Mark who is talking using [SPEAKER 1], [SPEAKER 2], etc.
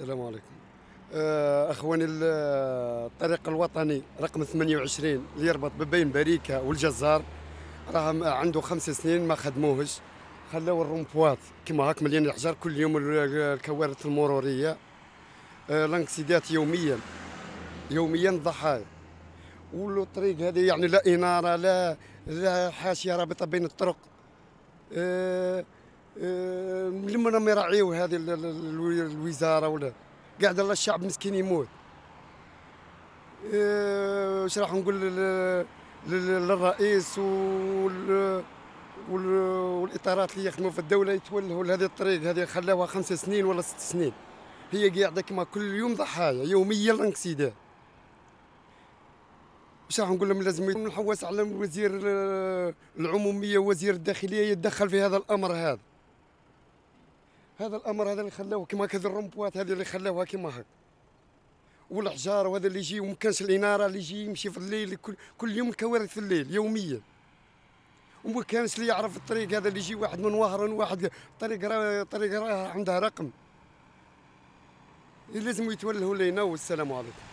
[SPEAKER 1] السلام عليكم آه، اخواني الطريق الوطني رقم 28 اللي يربط بين بريكه والجزار راه عنده خمس سنين ما خدموهش خلاو الرومبوات كما هاك مليان الحجر كل يوم الكوارث المروريه آه، لانكسيدات يوميا يوميا ضحايا والطريق هذا يعني لا اناره لا لا حاشيه رابطه بين الطرق أه لما ما يراعيو هذه الوزاره ولا قاعد الله الشعب مسكين يموت إيه، واش راح نقول للرئيس والاطارات اللي يخدموا في الدوله يتولوا لهذه الطريق هذه خلاوها خمس سنين ولا ست سنين هي قاعده كما كل يوم ضحايا يوميا الانكسيدات واش راح نقول لهم لازم نحوس على وزير آه، العموميه وزير الداخليه يتدخل في هذا الامر هذا هذا الامر هذا اللي خلاوه كما هكا الرمبوات هذه اللي خلاوها كما هكا والحجار وهذا اللي يجي وما كانش الاناره اللي يجي يمشي في الليل كل, كل يوم الكوارث في الليل يوميا وما كانش اللي يعرف الطريق هذا اللي يجي واحد من وهر واحد طريق راه طريق راه عندها رقم إيه، لازم يتولهوا لينا والسلام عليكم